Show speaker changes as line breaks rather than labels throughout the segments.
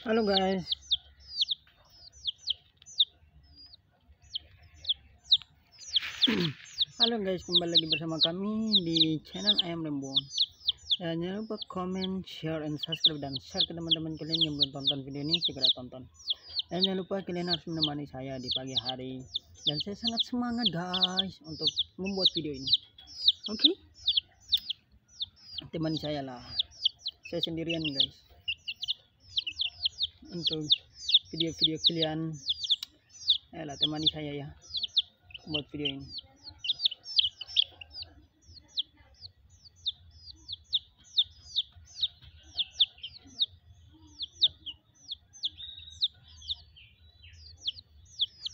Halo guys. Halo guys, kembali lagi bersama kami di channel Ayam Rembon. Ya, jangan lupa comment, share, and subscribe dan share ke teman-teman kalian yang belum tonton video ini segera tonton. Dan jangan lupa kalian harus menemani saya di pagi hari. Dan saya sangat semangat guys untuk membuat video ini. Oke? Okay? Temani saya lah. Saya sendirian guys untuk video-video kalian adalah temani saya ya buat video ini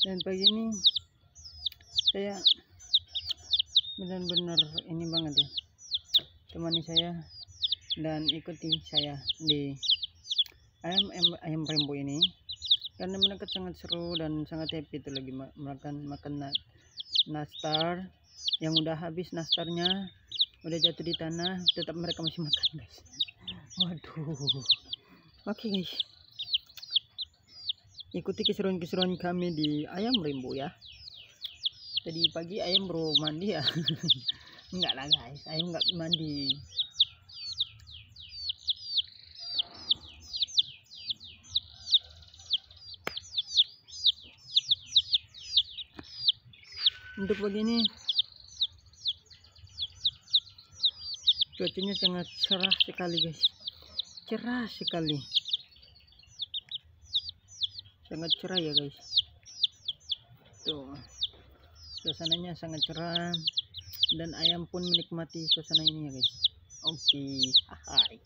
dan pagi ini saya benar-benar ini banget ya temani saya dan ikuti saya di ayam ayam, rembo ini karena mereka sangat seru dan sangat happy itu lagi makan makan na nastar yang udah habis nastarnya udah jatuh di tanah tetap mereka masih makan guys waduh oke okay, guys ikuti keseruan-keseruan kami di ayam rembo ya tadi pagi ayam bro mandi ya enggak lah guys ayam enggak mandi untuk begini cuacanya sangat cerah sekali guys cerah sekali sangat cerah ya guys tuh suasananya sangat cerah dan ayam pun menikmati suasana ini ya guys oke okay. hai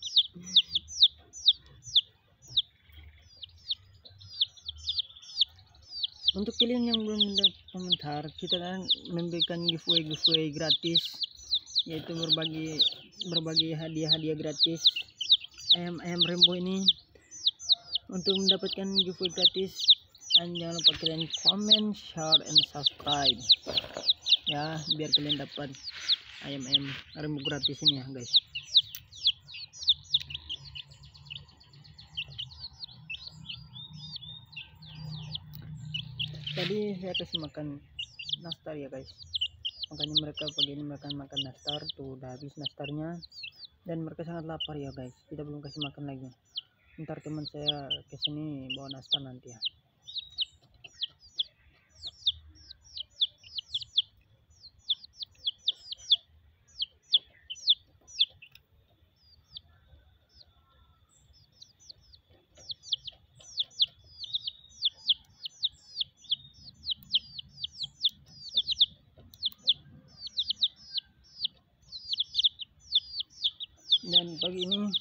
untuk kalian yang belum mendapat komentar kita akan memberikan giveaway giveaway gratis yaitu berbagi berbagi hadiah-hadiah gratis ayam-ayam rembo ini untuk mendapatkan giveaway gratis dan jangan lupa kalian komen share and subscribe ya biar kalian dapat ayam-ayam rembo gratis ini ya guys tadi saya kasih makan nastar ya guys makanya mereka begini ini makan makan nastar tuh udah habis nastarnya dan mereka sangat lapar ya guys kita belum kasih makan lagi ntar teman saya kesini bawa nastar nanti ya pagi ini oke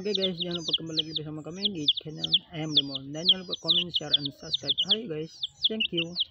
okay guys jangan lupa kembali lagi bersama kami di channel ayam lemon dan jangan lupa comment share and subscribe hari guys thank
you